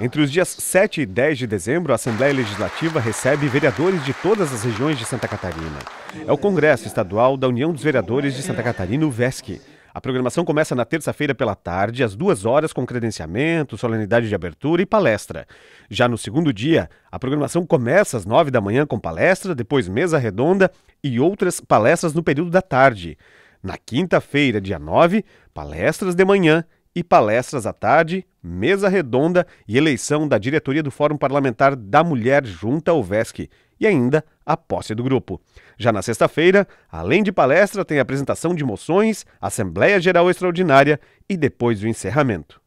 Entre os dias 7 e 10 de dezembro, a Assembleia Legislativa recebe vereadores de todas as regiões de Santa Catarina. É o Congresso Estadual da União dos Vereadores de Santa Catarina, o VESC. A programação começa na terça-feira pela tarde, às duas horas, com credenciamento, solenidade de abertura e palestra. Já no segundo dia, a programação começa às nove da manhã com palestra, depois mesa redonda e outras palestras no período da tarde. Na quinta-feira, dia 9, palestras de manhã e palestras à tarde, mesa redonda e eleição da diretoria do Fórum Parlamentar da Mulher junta ao VESC e ainda a posse do grupo. Já na sexta-feira, além de palestra, tem apresentação de moções, Assembleia Geral Extraordinária e depois o encerramento.